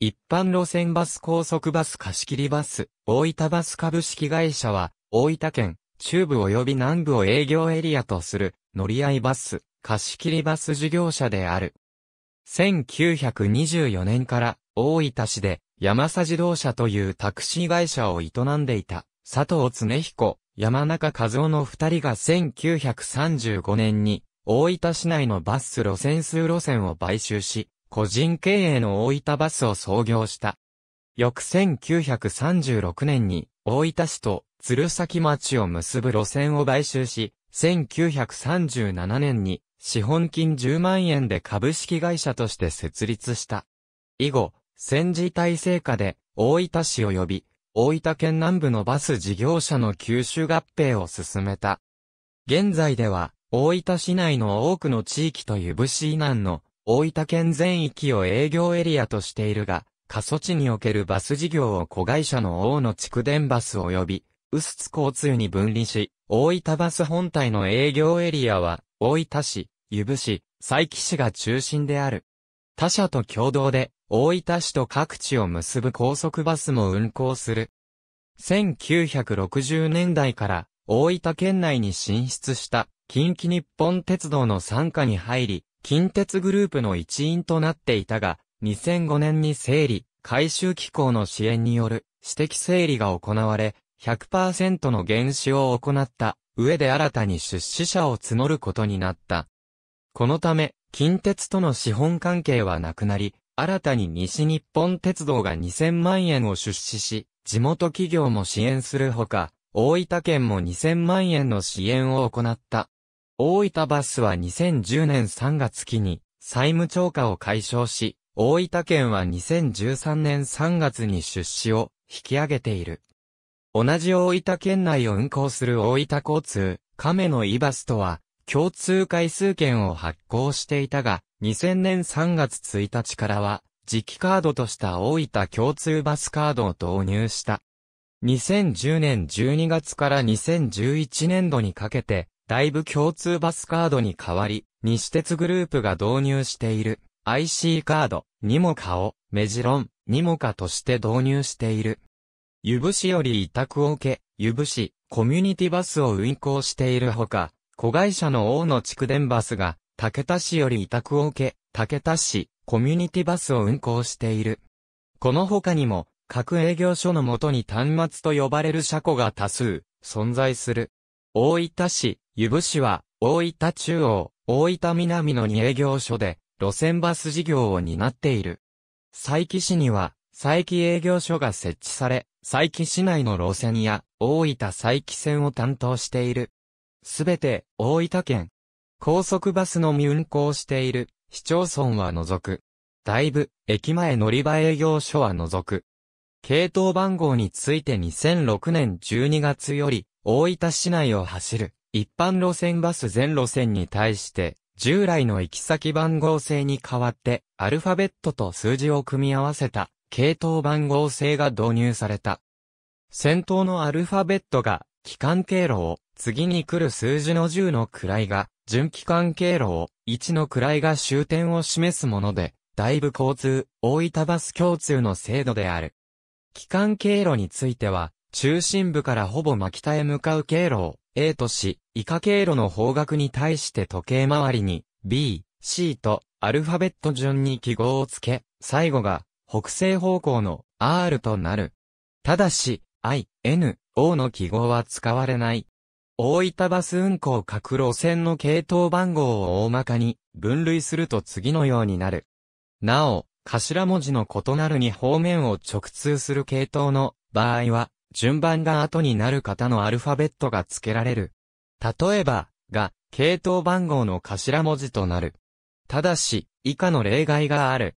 一般路線バス高速バス貸切バス、大分バス株式会社は、大分県、中部及び南部を営業エリアとする、乗り合いバス、貸切バス事業者である。1924年から、大分市で、山佐自動車というタクシー会社を営んでいた、佐藤恒彦、山中和夫の二人が1935年に、大分市内のバス路線数路線を買収し、個人経営の大分バスを創業した。翌1936年に大分市と鶴崎町を結ぶ路線を買収し、1937年に資本金10万円で株式会社として設立した。以後、戦時体制下で大分市及び大分県南部のバス事業者の吸収合併を進めた。現在では大分市内の多くの地域と湯伏以南の大分県全域を営業エリアとしているが、過疎地におけるバス事業を子会社の大野蓄電バス及び、薄津交通に分離し、大分バス本体の営業エリアは、大分市、湯布市、佐伯市が中心である。他社と共同で、大分市と各地を結ぶ高速バスも運行する。1960年代から、大分県内に進出した、近畿日本鉄道の傘下に入り、近鉄グループの一員となっていたが、2005年に整理、回収機構の支援による私的整理が行われ、100%の減資を行った上で新たに出資者を募ることになった。このため、近鉄との資本関係はなくなり、新たに西日本鉄道が2000万円を出資し、地元企業も支援するほか、大分県も2000万円の支援を行った。大分バスは2010年3月期に債務超過を解消し、大分県は2013年3月に出資を引き上げている。同じ大分県内を運行する大分交通、亀のイバスとは、共通回数券を発行していたが、2000年3月1日からは、磁気カードとした大分共通バスカードを導入した。2010年12月から2011年度にかけて、だいぶ共通バスカードに代わり、西鉄グループが導入している IC カード、にもかを、メジロン、にもかとして導入している。湯布市より委託を受け、湯布市、コミュニティバスを運行しているほか、子会社の大野蓄電バスが、竹田市より委託を受け、竹田市、コミュニティバスを運行している。この他にも、各営業所のもとに端末と呼ばれる車庫が多数、存在する。大分市、湯布市は、大分中央、大分南の2営業所で、路線バス事業を担っている。佐伯市には、佐伯営業所が設置され、佐伯市内の路線や、大分佐伯線を担当している。すべて、大分県。高速バスのみ運行している、市町村は除く。だいぶ、駅前乗り場営業所は除く。系統番号について2006年12月より、大分市内を走る一般路線バス全路線に対して、従来の行き先番号制に代わって、アルファベットと数字を組み合わせた、系統番号制が導入された。先頭のアルファベットが、機関経路を、次に来る数字の10の位が、準機関経路を、1の位が終点を示すもので、だいぶ交通、大分バス共通の制度である。機関経路については、中心部からほぼ真北へ向かう経路を A とし、以下経路の方角に対して時計回りに B、C とアルファベット順に記号をつけ、最後が北西方向の R となる。ただし、I、N、O の記号は使われない。大分バス運行各路線の系統番号を大まかに分類すると次のようになる。なお、頭文字の異なる2方面を直通する系統の場合は、順番が後になる方のアルファベットが付けられる。例えば、が、系統番号の頭文字となる。ただし、以下の例外がある。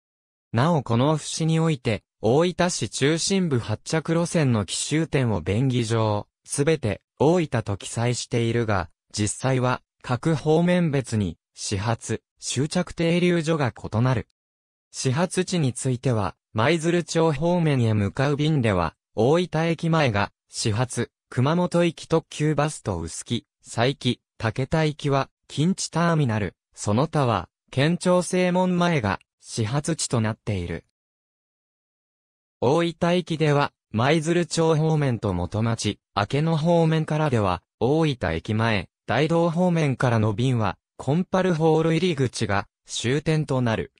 なおこの節において、大分市中心部発着路線の奇襲点を便宜上、すべて大分と記載しているが、実際は各方面別に始発、終着停留所が異なる。始発地については、舞鶴町方面へ向かう便では、大分駅前が、始発、熊本行き特急バスと薄木、佐伯、竹田行きは、近地ターミナル、その他は、県庁正門前が、始発地となっている。大分駅では、舞鶴町方面と元町、明野方面からでは、大分駅前、大道方面からの便は、コンパルホール入り口が、終点となる。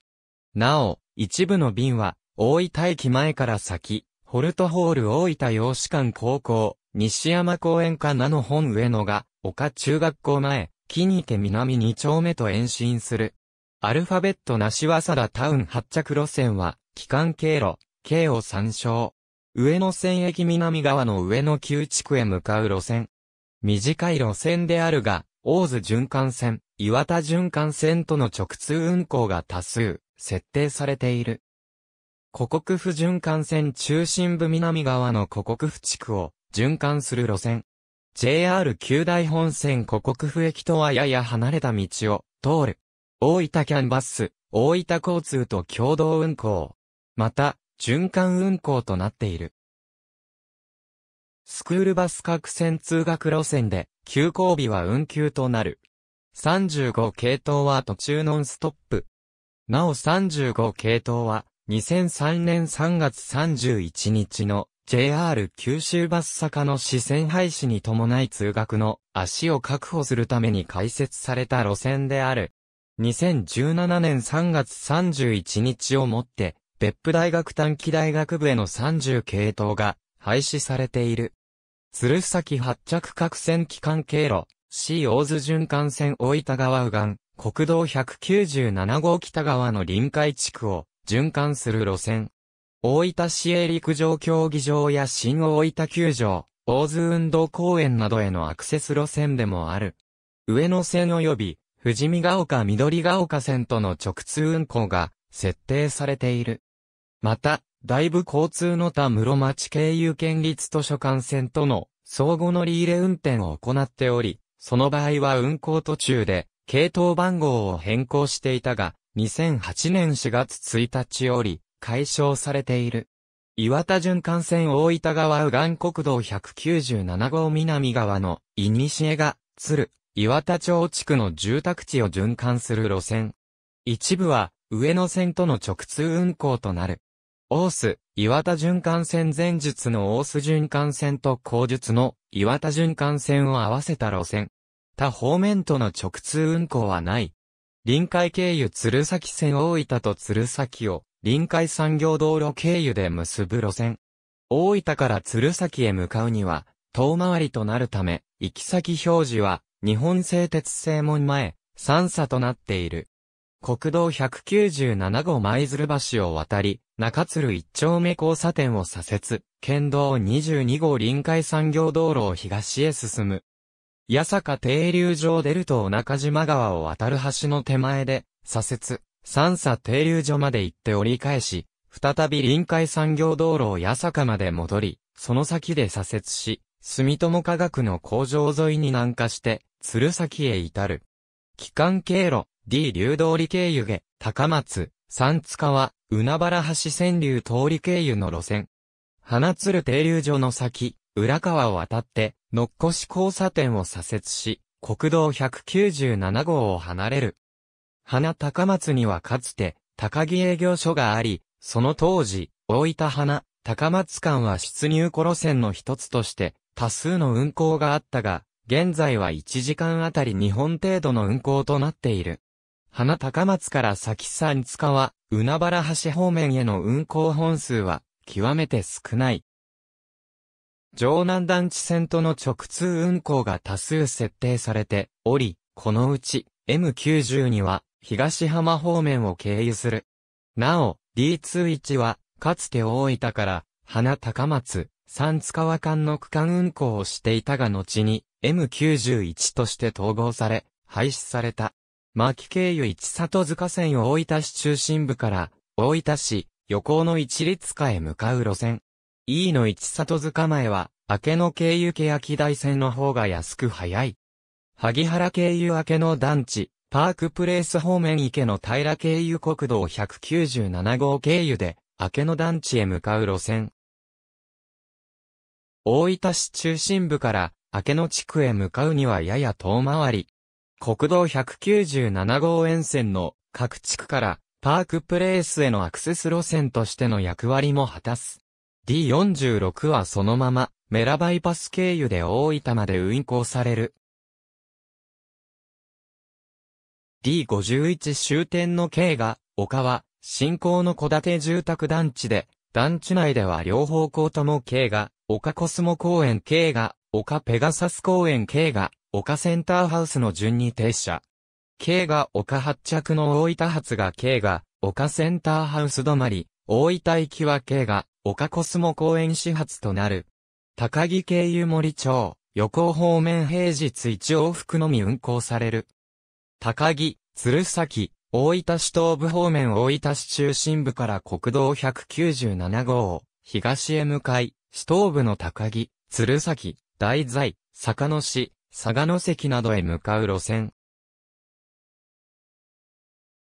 なお、一部の便は、大分駅前から先、ホルトホール大分洋子館高校、西山公園科名の本上野が、丘中学校前、木に池南2丁目と延伸する。アルファベットなしわさだタウン発着路線は、機関経路、経を参照。上野線駅南側の上野旧地区へ向かう路線。短い路線であるが、大津循環線、岩田循環線との直通運行が多数、設定されている。古国府循環線中心部南側の古国府地区を循環する路線。JR 九大本線古国府駅とはやや離れた道を通る。大分キャンバス、大分交通と共同運行。また、循環運行となっている。スクールバス各線通学路線で、休校日は運休となる。35系統は途中ノンストップ。なお35系統は、2003年3月31日の JR 九州バス坂の支線廃止に伴い通学の足を確保するために開設された路線である。2017年3月31日をもって、別府大学短期大学部への30系統が廃止されている。鶴崎発着各線機関経路、C 大津循環線大分川右岸、国道197号北側の臨海地区を循環する路線。大分市営陸上競技場や新大分球場、大津運動公園などへのアクセス路線でもある。上野線及び、富士見ヶ丘緑ヶ丘線との直通運行が設定されている。また、大部交通の他室町経由県立図書館線との相互乗り入れ運転を行っており、その場合は運行途中で、系統番号を変更していたが、2008年4月1日より解消されている。岩田循環線大分川右岸国道197号南側の古が、鶴、岩田町地区の住宅地を循環する路線。一部は上野線との直通運行となる。大須、岩田循環線前述の大須循環線と後述の岩田循環線を合わせた路線。他方面との直通運行はない。臨海経由鶴崎線大分と鶴崎を臨海産業道路経由で結ぶ路線。大分から鶴崎へ向かうには、遠回りとなるため、行き先表示は、日本製鉄正門前、三差となっている。国道197号舞鶴橋を渡り、中鶴一丁目交差点を左折、県道22号臨海産業道路を東へ進む。八坂停留場出ると中島川を渡る橋の手前で、左折、三佐停留所まで行って折り返し、再び臨海産業道路を八坂まで戻り、その先で左折し、住友科学の工場沿いに南下して、鶴崎へ至る。機関経路、D 流通り経由下、高松、三塚は、海原橋川流通り経由の路線。花鶴停留所の先、浦川を渡って、のっこし交差点を左折し、国道197号を離れる。花高松にはかつて、高木営業所があり、その当時、大分花、高松間は出入庫路線の一つとして、多数の運行があったが、現在は1時間あたり2本程度の運行となっている。花高松から先三塚は、海原橋方面への運行本数は、極めて少ない。城南団地線との直通運行が多数設定されており、このうち M92 は東浜方面を経由する。なお、D21 はかつて大分から花高松、三塚和間の区間運行をしていたが後に M91 として統合され、廃止された。牧経由一里塚線を大分市中心部から大分市横の一律下へ向かう路線。E の一里塚前は、明けの経由欅台線の方が安く早い。萩原経由明けの団地、パークプレイス方面池の平経由国道197号経由で、明けの団地へ向かう路線。大分市中心部から明けの地区へ向かうにはやや遠回り。国道197号沿線の各地区からパークプレイスへのアクセス路線としての役割も果たす。D46 はそのまま、メラバイパス経由で大分まで運行される。D51 終点の K が、丘は、新興の戸建て住宅団地で、団地内では両方向とも K が、丘コスモ公園 K が、丘ペガサス公園 K が、丘センターハウスの順に停車。K が丘発着の大分発が K が、丘センターハウス止まり、大分行きは K が、岡コスモ公園始発となる。高木経由森町、横方面平日一往復のみ運行される。高木、鶴崎、大分市東部方面大分市中心部から国道197号を東へ向かい、市東部の高木、鶴崎、大在、坂野市、佐賀野関などへ向かう路線。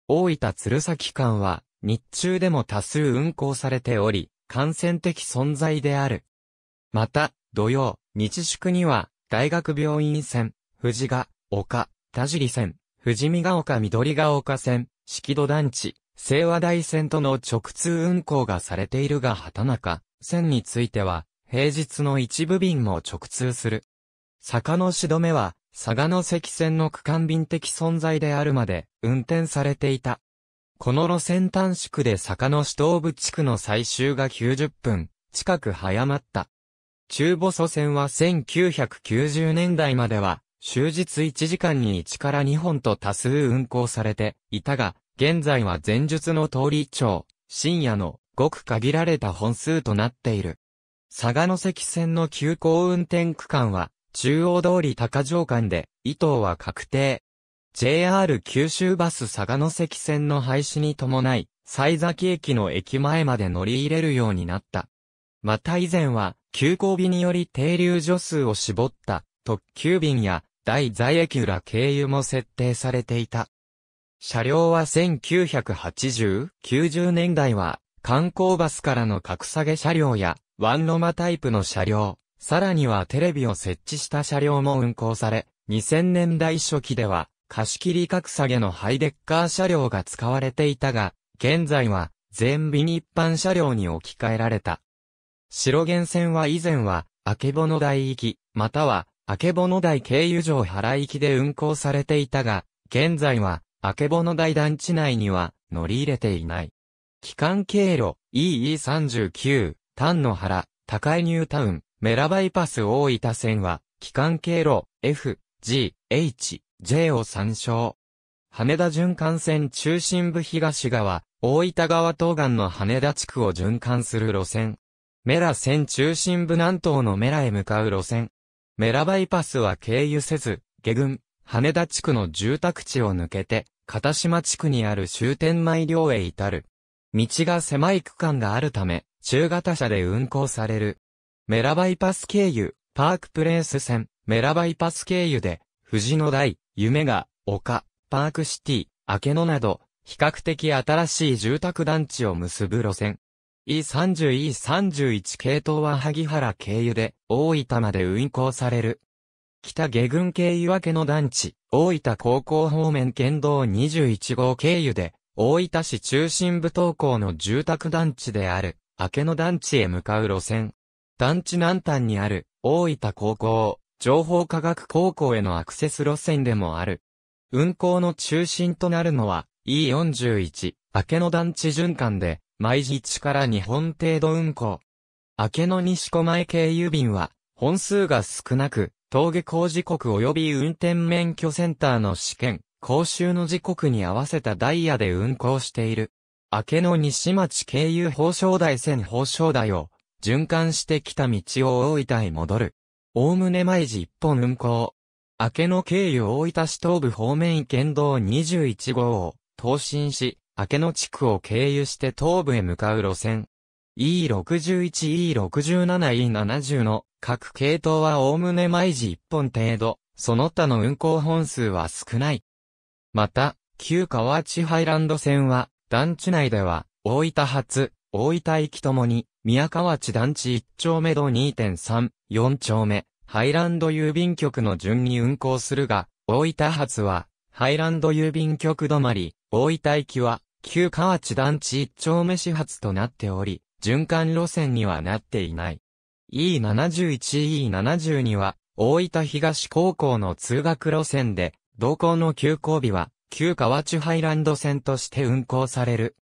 大分鶴崎間は日中でも多数運行されており、感染的存在である。また、土曜、日宿には、大学病院線、藤が、丘、田尻線、富士見ヶ丘緑ヶ丘線、式戸団地、清和大線との直通運行がされているが畑中、線については、平日の一部便も直通する。坂のしどめは、佐賀の関線の区間便的存在であるまで、運転されていた。この路線短縮で坂の市東部地区の最終が90分近く早まった。中祖線は1990年代までは終日1時間に1から2本と多数運行されていたが、現在は前述の通り町、深夜のごく限られた本数となっている。佐賀関線の急行運転区間は、中央通り高城間で、伊東は確定、JR 九州バス佐賀の関線の廃止に伴い、西崎駅の駅前まで乗り入れるようになった。また以前は、急行日により停留所数を絞った特急便や大在駅裏経由も設定されていた。車両は1980、90年代は観光バスからの格下げ車両やワンロマタイプの車両、さらにはテレビを設置した車両も運行され、2000年代初期では貸切格下げのハイデッカー車両が使われていたが、現在は全に一般車両に置き換えられた。白源線は以前は、けぼの台行き、または、けぼの台経由上原行きで運行されていたが、現在は、けぼの台団地内には乗り入れていない。機関経路 EE39、丹野原、高井ニュータウン、メラバイパス大分線は、機関経路 F、G、H、J を参照。羽田循環線中心部東側、大分川東岸の羽田地区を循環する路線。メラ線中心部南東のメラへ向かう路線。メラバイパスは経由せず、下群、羽田地区の住宅地を抜けて、片島地区にある終点前寮へ至る。道が狭い区間があるため、中型車で運行される。メラバイパス経由、パークプレース線、メラバイパス経由で、富士野台、夢が、丘、パークシティ、明野など、比較的新しい住宅団地を結ぶ路線。E30、E31 系統は萩原経由で、大分まで運行される。北下郡経由明けの団地、大分高校方面県道21号経由で、大分市中心部東高の住宅団地である、明野団地へ向かう路線。団地南端にある、大分高校、情報科学高校へのアクセス路線でもある。運行の中心となるのは E41 明けの団地循環で毎日から2本程度運行。明けの西小前経由便は本数が少なく峠工時刻及び運転免許センターの試験、講習の時刻に合わせたダイヤで運行している。明けの西町経由宝生台線宝生台を循環してきた道を大分へ戻る。おおむね毎時一本運行。明けの経由大分市東部方面県道21号を、東進し、明けの地区を経由して東部へ向かう路線。E61、E67、E70 の各系統はおおむね毎時1本程度、その他の運行本数は少ない。また、旧河内ハイランド線は、団地内では、大分発、大分行きともに、宮河内団地1丁目道2.3、4丁目、ハイランド郵便局の順に運行するが、大分発は、ハイランド郵便局止まり、大分行きは、旧河内団地1丁目始発となっており、循環路線にはなっていない。E71、E72 は、大分東高校の通学路線で、同校の休校日は、旧河内ハイランド線として運行される。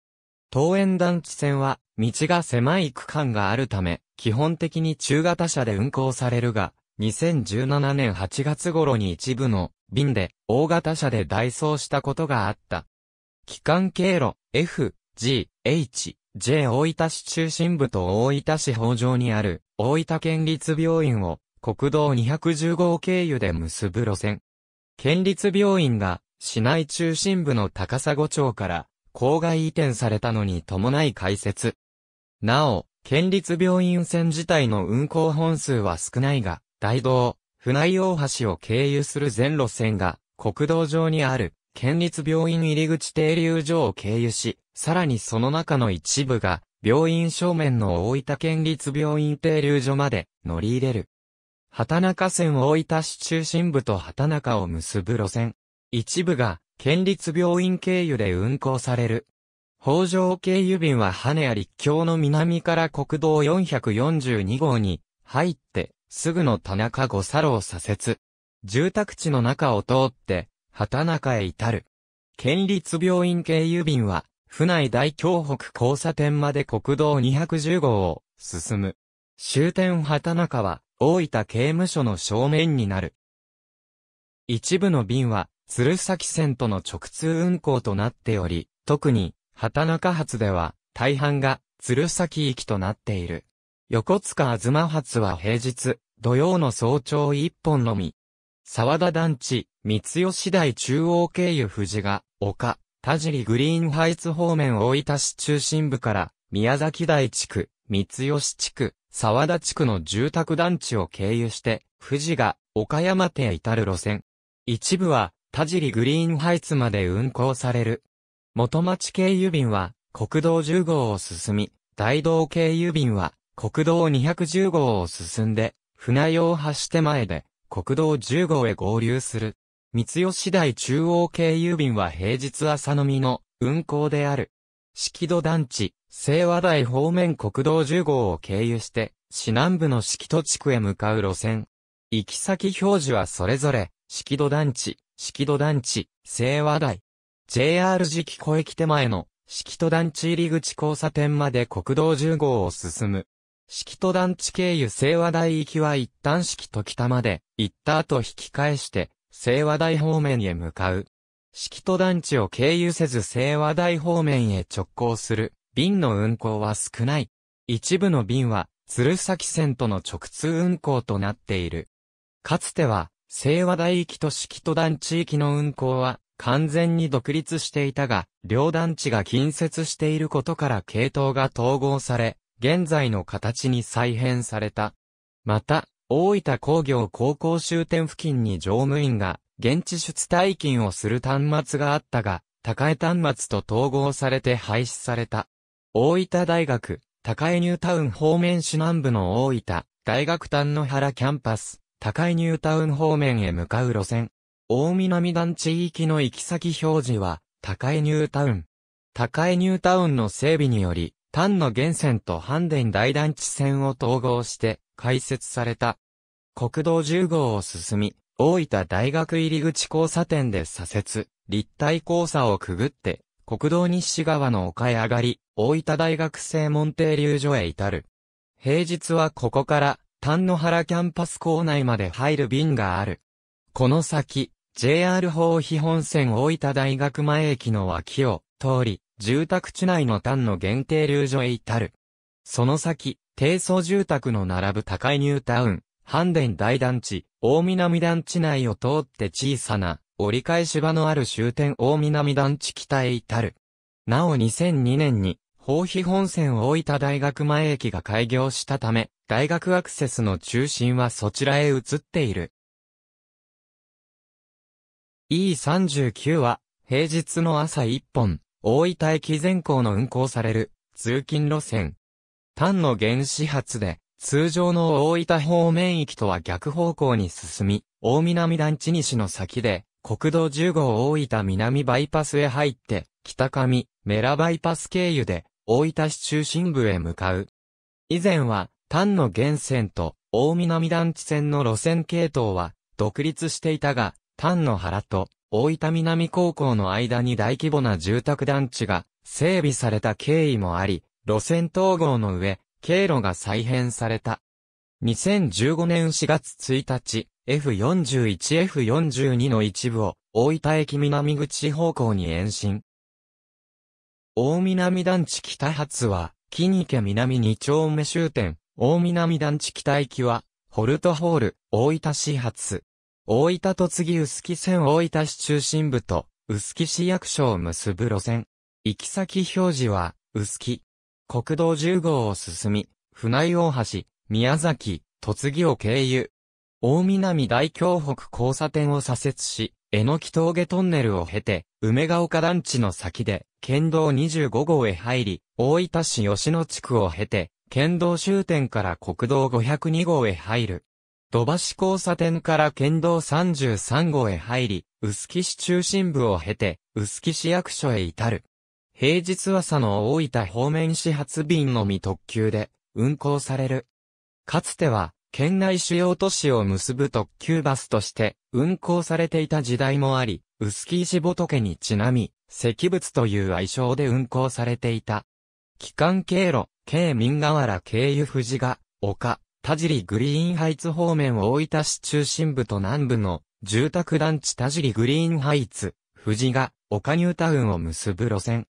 東園団地線は、道が狭い区間があるため、基本的に中型車で運行されるが、2017年8月頃に一部の便で大型車で代走したことがあった。機関経路 F、G、H、J 大分市中心部と大分市北上にある大分県立病院を国道210号経由で結ぶ路線。県立病院が市内中心部の高砂町から郊外移転されたのに伴い開設。なお、県立病院線自体の運行本数は少ないが、大道、船井大橋を経由する全路線が、国道上にある、県立病院入り口停留所を経由し、さらにその中の一部が、病院正面の大分県立病院停留所まで乗り入れる。畑中線大分市中心部と畑中を結ぶ路線。一部が、県立病院経由で運行される北条経由便は羽屋立橋の南から国道442号に入って、すぐの田中五佐路を左折。住宅地の中を通って、畑中へ至る。県立病院経由便は、府内大京北交差点まで国道210号を進む。終点畑中は、大分刑務所の正面になる。一部の便は、鶴崎線との直通運行となっており、特に、畑中発では、大半が、鶴崎行きとなっている。横塚ま発は平日、土曜の早朝一本のみ。沢田団地、三吉台中央経由富士が、丘、田尻グリーンハイツ方面大分市中心部から、宮崎台地区、三吉地区、沢田地区の住宅団地を経由して、富士が、岡山手へ至る路線。一部は、田尻グリーンハイツまで運行される。元町経由便は国道10号を進み、大道経由便は国道210号を進んで、船用橋手前で国道10号へ合流する。三吉台中央経由便は平日朝のみの運行である。式戸団地、清和台方面国道10号を経由して、市南部の式戸地区へ向かう路線。行き先表示はそれぞれ、式戸団地、式戸団地、清和台、JR 時期小駅手前の、敷戸団地入り口交差点まで国道10号を進む。敷戸団地経由清和台行きは一旦敷戸北まで、行った後引き返して、清和台方面へ向かう。敷戸団地を経由せず清和台方面へ直行する、便の運行は少ない。一部の便は、鶴崎線との直通運行となっている。かつては、清和台行きと敷戸団地行きの運行は、完全に独立していたが、両団地が近接していることから系統が統合され、現在の形に再編された。また、大分工業高校終点付近に乗務員が、現地出退勤をする端末があったが、高江端末と統合されて廃止された。大分大学、高江ニュータウン方面市南部の大分、大学丹野原キャンパス、高江ニュータウン方面へ向かう路線。大南団地域の行き先表示は、高江ニュータウン。高江ニュータウンの整備により、丹の源泉と阪電大団地線を統合して開設された。国道10号を進み、大分大学入り口交差点で左折、立体交差をくぐって、国道西側の丘へ上がり、大分大学生門停留所へ至る。平日はここから、丹野原キャンパス構内まで入る便がある。この先、JR 法碑本線大分大学前駅の脇を通り、住宅地内の単の限定流所へ至る。その先、低層住宅の並ぶ高いニュータウン、阪電大団地、大南団地内を通って小さな、折り返し場のある終点大南団地北へ至る。なお2002年に、法碑本線大分大学前駅が開業したため、大学アクセスの中心はそちらへ移っている。E39 は、平日の朝1本、大分駅前行の運行される、通勤路線。単の原始発で、通常の大分方面域とは逆方向に進み、大南団地西の先で、国道10号大分南バイパスへ入って、北上、メラバイパス経由で、大分市中心部へ向かう。以前は、単の源線と、大南団地線の路線系統は、独立していたが、丹野原と大分南高校の間に大規模な住宅団地が整備された経緯もあり、路線統合の上、経路が再編された。2015年4月1日、F41、F42 の一部を大分駅南口方向に延伸。大南団地北発は、金池南2丁目終点、大南団地北行きは、ホルトホール、大分始発。大分と次臼杵線大分市中心部と、臼杵市役所を結ぶ路線。行き先表示は、臼杵。国道10号を進み、船井大橋、宮崎、栃木を経由。大南大京北交差点を左折し、えのき峠トンネルを経て、梅ヶ丘団地の先で、県道25号へ入り、大分市吉野地区を経て、県道終点から国道502号へ入る。土橋交差点から県道33号へ入り、臼杵市中心部を経て、臼杵市役所へ至る。平日朝の大分方面始発便のみ特急で運行される。かつては、県内主要都市を結ぶ特急バスとして運行されていた時代もあり、臼杵石仏にちなみ、石仏という愛称で運行されていた。機関経路、京民河原経由富士が、丘、田尻グリーンハイツ方面を大分市中心部と南部の住宅団地田尻グリーンハイツ、富士が岡ニュータウンを結ぶ路線。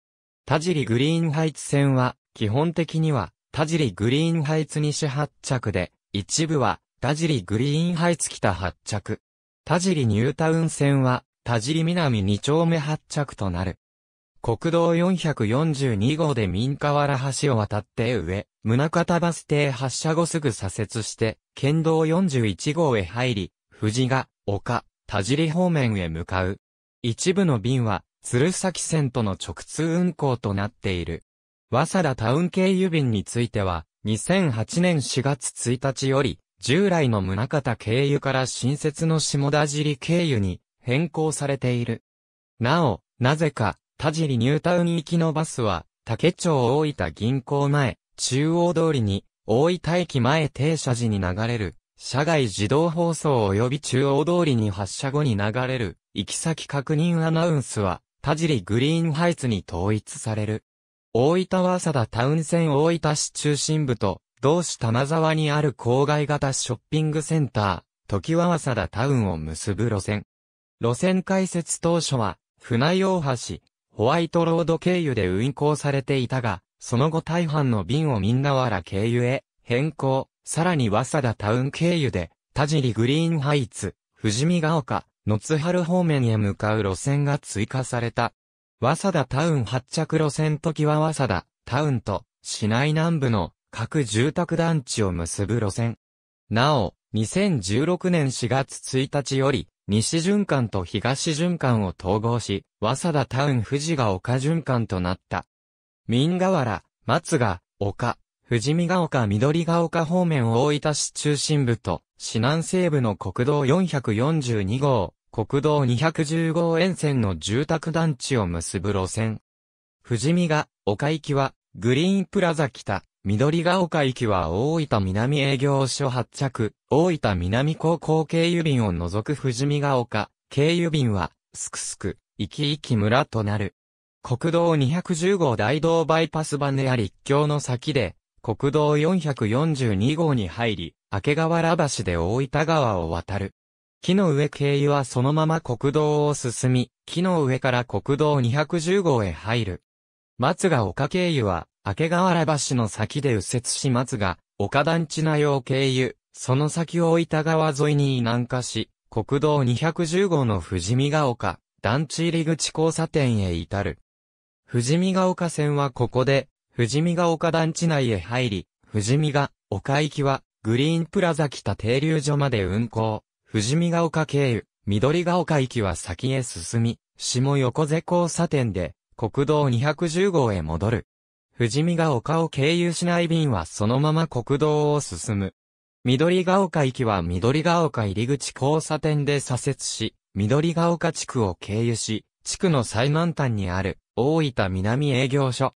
田尻グリーンハイツ線は基本的には田尻グリーンハイツ西発着で、一部は田尻グリーンハイツ北発着。田尻ニュータウン線は田尻南2丁目発着となる。国道442号で民家原橋を渡って上、宗方バス停発車後すぐ左折して、県道41号へ入り、藤ヶ、が、丘、田尻方面へ向かう。一部の便は、鶴崎線との直通運行となっている。わさ田タウン経由便については、2008年4月1日より、従来の宗方経由から新設の下田尻経由に変更されている。なお、なぜか、田尻ニュータウン行きのバスは、竹町大分銀行前、中央通りに、大分駅前停車時に流れる、車外自動放送及び中央通りに発車後に流れる、行き先確認アナウンスは、田尻グリーンハイツに統一される。大分は浅田タウン線大分市中心部と、同市玉沢にある郊外型ショッピングセンター、時は浅田タウンを結ぶ路線。路線開設当初は、船大橋、ホワイトロード経由で運行されていたが、その後大半の便をみんなわら経由へ変更、さらにワサダタウン経由で、田尻グリーンハイツ、富士見ヶ丘、野津春方面へ向かう路線が追加された。ワサダタウン発着路線時はワサダ、タウンと市内南部の各住宅団地を結ぶ路線。なお、2016年4月1日より、西循環と東循環を統合し、早稲田タウン富士が丘循環となった。民河原、松が、丘、富士見が丘緑が丘方面を大分市中心部と、市南西部の国道442号、国道210号沿線の住宅団地を結ぶ路線。富士見が、丘行きは、グリーンプラザ北、緑ヶ丘行きは大分南営業所発着、大分南高校経由便を除く富士見ヶ丘、経由便は、すくすく、行き行き村となる。国道210号大道バイパスバあり一橋の先で、国道442号に入り、明け原橋で大分川を渡る。木の上経由はそのまま国道を進み、木の上から国道210号へ入る。松が丘経由は、明川原橋の先で右折しますが、岡団地内を経由、その先をた川沿いに南下し、国道210号の富士見ヶ丘、団地入り口交差点へ至る。富士見ヶ丘線はここで、富士見ヶ丘団地内へ入り、富士見ヶ丘行きは、グリーンプラザ北停留所まで運行、富士見ヶ丘経由、緑ヶ丘行きは先へ進み、下横瀬交差点で、国道210号へ戻る。富士見が丘を経由しない便はそのまま国道を進む。緑が丘行きは緑が丘入口交差点で左折し、緑が丘地区を経由し、地区の最南端にある、大分南営業所。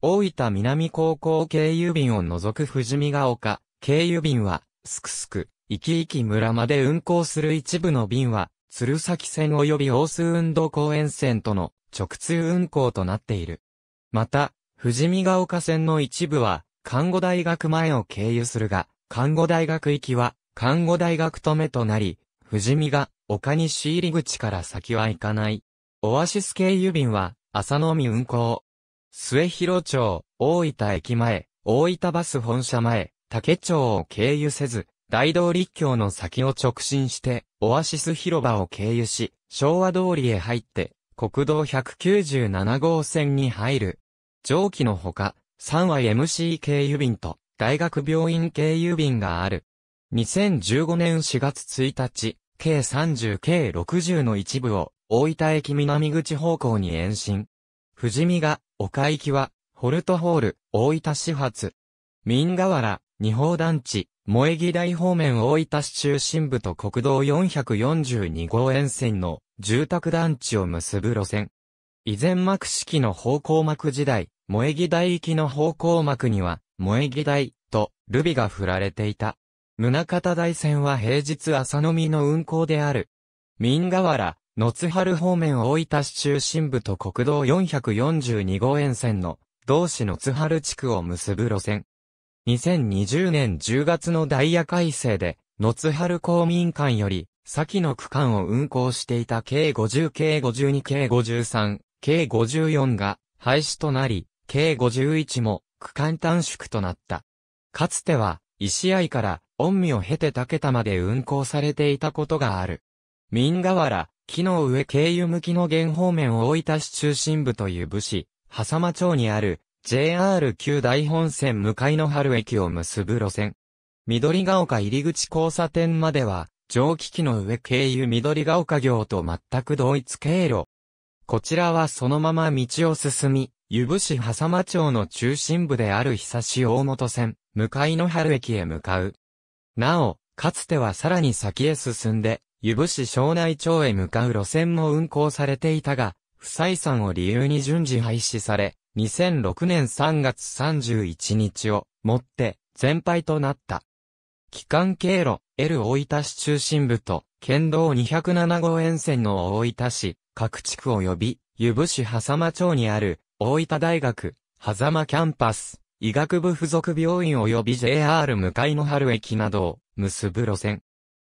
大分南高校経由便を除く富士見が丘、経由便は、すくすく、生き生き村まで運行する一部の便は、鶴崎線及び大須運動公園線との直通運行となっている。また、富士見ヶ丘線の一部は、看護大学前を経由するが、看護大学行きは、看護大学止めとなり、富士見が丘に仕入り口から先は行かない。オアシス系郵便は、朝のみ運行。末広町、大分駅前、大分バス本社前、竹町を経由せず、大道立教の先を直進して、オアシス広場を経由し、昭和通りへ入って、国道197号線に入る。上記のほか、3は MC 経由便と、大学病院経由便がある。2015年4月1日、計30計60の一部を、大分駅南口方向に延伸。富士見が、岡行きは、ホルトホール、大分始発。民河原、二宝団地、萌木台方面大分市中心部と国道442号沿線の住宅団地を結ぶ路線。以前幕式の方向幕時代、萌木台行きの方向幕には、萌木台、と、ルビが振られていた。宗方台線は平日朝のみの運行である。民河原、野津春方面大分市中心部と国道442号沿線の、同市野津春地区を結ぶ路線。2020年10月のダイヤ改正で、野津春公民館より、先の区間を運行していた計50、計52、計53、計54が廃止となり、計51も区間短縮となった。かつては、石合から恩身を経て竹田まで運行されていたことがある。民河原、木の上経由向きの原方面を大分市中心部という武士、狭間町にある JR 旧大本線向かいの春駅を結ぶ路線。緑ヶ丘入口交差点までは、蒸気機の上経由緑ヶ丘行と全く同一経路。こちらはそのまま道を進み、湯布市狭間町の中心部である久し大本線、向かいの春駅へ向かう。なお、かつてはさらに先へ進んで、湯布市庄内町へ向かう路線も運行されていたが、不採算を理由に順次廃止され、2006年3月31日をもって全廃となった。帰還経路、L 大分市中心部と、県道207号沿線の大分市、各地区及び、湯布市狭間町にある大分大学、狭間キャンパス、医学部附属病院及び JR 向かいの春駅などを結ぶ路線。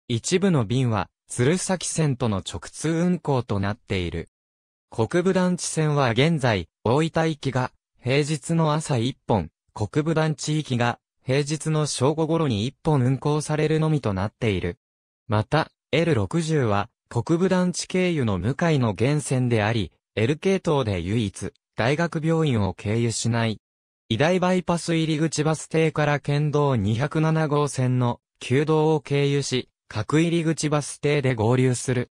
一部の便は、鶴崎線との直通運行となっている。国部団地線は現在、大分駅が、平日の朝1本、国部団地域が、平日の正午頃に1本運行されるのみとなっている。また、L60 は、国部団地経由の向かいの源線であり、L 系統で唯一、大学病院を経由しない。医大バイパス入り口バス停から県道207号線の旧道を経由し、各入り口バス停で合流する。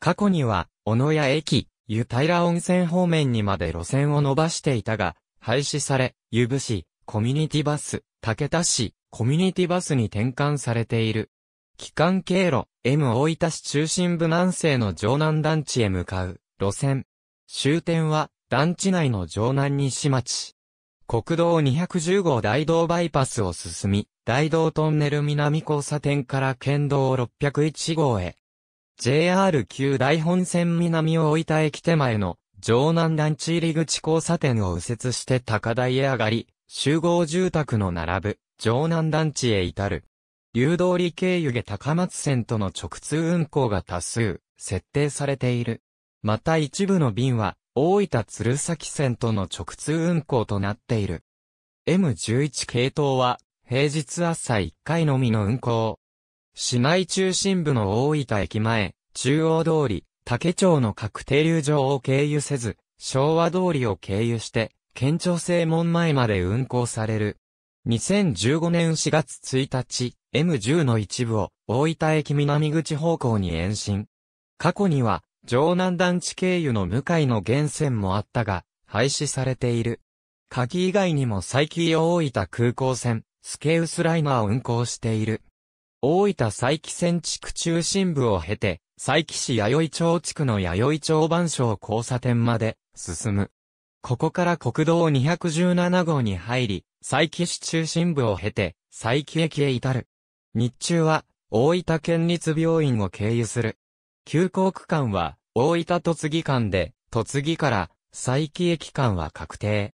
過去には、小野屋駅、湯平温泉方面にまで路線を伸ばしていたが、廃止され、湯布市、コミュニティバス、竹田市、コミュニティバスに転換されている。機関経路、M 大分市中心部南西の城南団地へ向かう、路線。終点は、団地内の城南西町。国道210号大道バイパスを進み、大道トンネル南交差点から県道601号へ。JR 旧大本線南を置いた駅手前の城南団地入り口交差点を右折して高台へ上がり、集合住宅の並ぶ城南団地へ至る。流通り経由下高松線との直通運行が多数設定されている。また一部の便は大分鶴崎線との直通運行となっている。M11 系統は、平日朝1回のみの運行。市内中心部の大分駅前、中央通り、竹町の各停留場を経由せず、昭和通りを経由して、県庁正門前まで運行される。2015年4月1日、M10 の一部を大分駅南口方向に延伸。過去には、城南団地経由の向かいの源泉もあったが、廃止されている。鍵以外にも最近大分空港線、スケウスライナーを運行している。大分佐伯線地区中心部を経て、佐伯市弥生町地区の弥生町番所交差点まで進む。ここから国道217号に入り、佐伯市中心部を経て、佐伯駅へ至る。日中は、大分県立病院を経由する。急行区間は、大分栃木間で、栃木から、佐伯駅間は確定。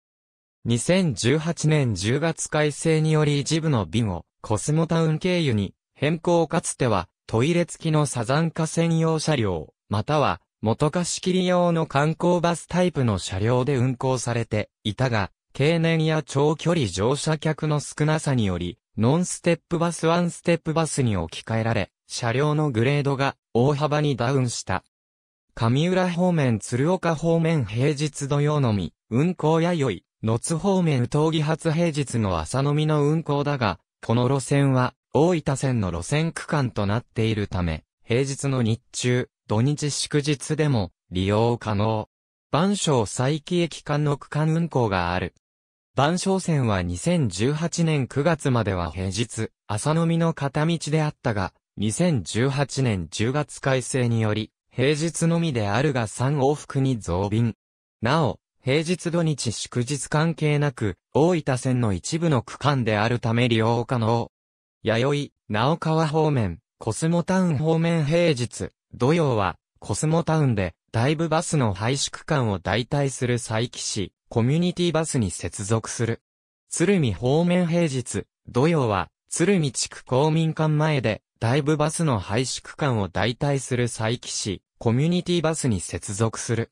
2018年10月改正により一部の便を、コスモタウン経由に、変更かつては、トイレ付きのサザンカ専用車両、または、元貸切用の観光バスタイプの車両で運行されていたが、経年や長距離乗車客の少なさにより、ノンステップバスワンステップバスに置き換えられ、車両のグレードが大幅にダウンした。上浦方面鶴岡方面平日土曜のみ、運行やよい、野津方面東義発平日の朝のみの運行だが、この路線は大分線の路線区間となっているため、平日の日中、土日祝日でも利用可能。万象再起駅間の区間運行がある。万象線は2018年9月までは平日、朝のみの片道であったが、2018年10月改正により、平日のみであるが3往復に増便。なお、平日土日祝日関係なく、大分線の一部の区間であるため利用可能。弥生、直川方面、コスモタウン方面平日、土曜は、コスモタウンで、大部バスの廃止区間を代替する再起し、コミュニティバスに接続する。鶴見方面平日、土曜は、鶴見地区公民館前で、だいぶバスの廃止区間を代替する佐伯市、コミュニティバスに接続する。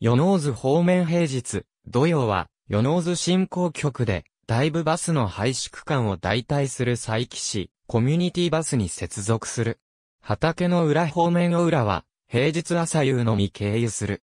与ノ津方面平日、土曜は、与ノ津振興局で、だいぶバスの廃止区間を代替する佐伯市、コミュニティバスに接続する。畑の裏方面の裏は、平日朝夕のみ経由する。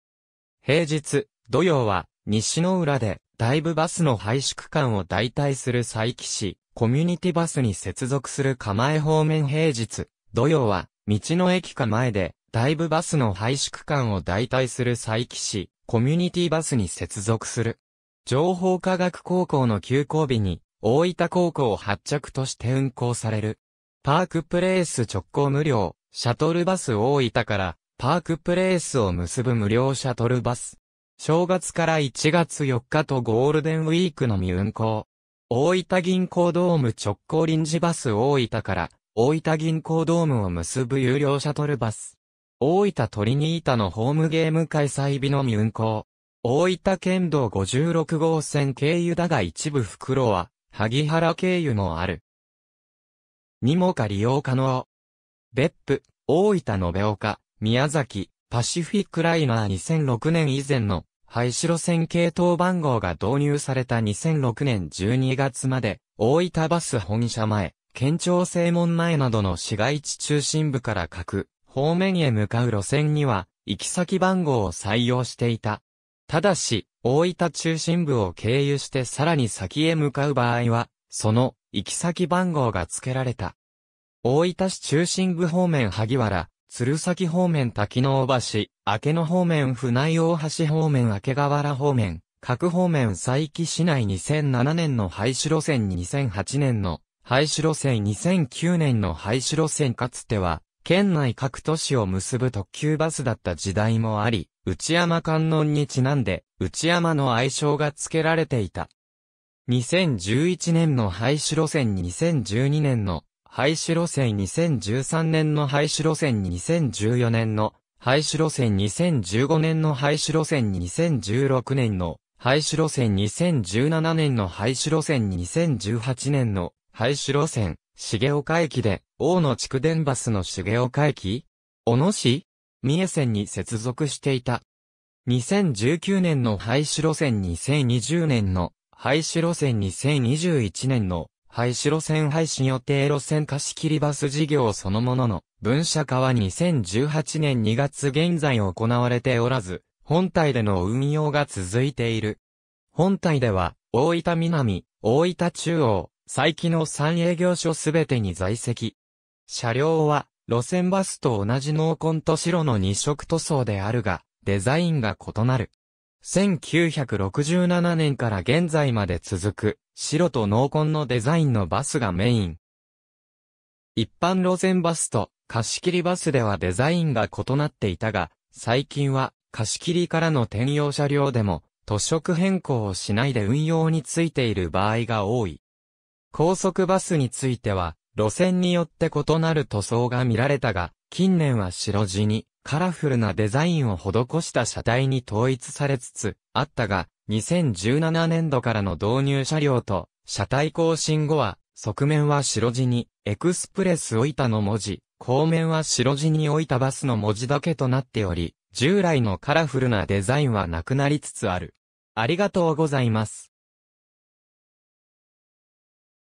平日、土曜は、西の裏で、ダイブバスの廃止区間を代替する佐伯市、コミュニティバスに接続する釜江方面平日、土曜は、道の駅か前で、ダイブバスの廃止区間を代替する佐伯市、コミュニティバスに接続する。情報科学高校の休校日に、大分高校を発着として運行される。パークプレイス直行無料、シャトルバス大分から、パークプレイスを結ぶ無料シャトルバス。正月から1月4日とゴールデンウィークのみ運行。大分銀行ドーム直行臨時バス大分から、大分銀行ドームを結ぶ有料シャトルバス。大分トリニータのホームゲーム開催日のみ運行。大分県道56号線経由だが一部袋は、萩原経由もある。にもか利用可能。別府、大分延岡、宮崎、パシフィックライナー2006年以前の廃止路線系統番号が導入された2006年12月まで、大分バス本社前、県庁正門前などの市街地中心部から各方面へ向かう路線には、行き先番号を採用していた。ただし、大分中心部を経由してさらに先へ向かう場合は、その行き先番号が付けられた。大分市中心部方面萩原、鶴崎方面滝の大橋、明野方面船井大橋方面明河原方面、各方面佐伯市内2007年の廃止路線2008年の廃止路線2009年の廃止路線かつては、県内各都市を結ぶ特急バスだった時代もあり、内山観音にちなんで、内山の愛称が付けられていた。2011年の廃止路線2012年の廃止路線2013年の廃止路線2014年の廃止路線2015年の廃止路線2016年の廃止路線2017年の廃止路線2018年の廃止路線重岡駅で大野地区電バスの重岡駅小野市三重線に接続していた。2019年の廃止路線2020年の廃止路線2021年の廃止路線廃止予定路線貸し切りバス事業そのものの、分社化は2018年2月現在行われておらず、本体での運用が続いている。本体では、大分南、大分中央、最起の3営業所すべてに在籍。車両は、路線バスと同じ濃紺と白の2色塗装であるが、デザインが異なる。1967年から現在まで続く、白と濃紺のデザインのバスがメイン。一般路線バスと貸し切りバスではデザインが異なっていたが、最近は貸し切りからの転用車両でも、突色変更をしないで運用についている場合が多い。高速バスについては、路線によって異なる塗装が見られたが、近年は白地にカラフルなデザインを施した車体に統一されつつあったが、2017年度からの導入車両と、車体更新後は、側面は白地に、エクスプレス置いたの文字、後面は白地に置いたバスの文字だけとなっており、従来のカラフルなデザインはなくなりつつある。ありがとうございます。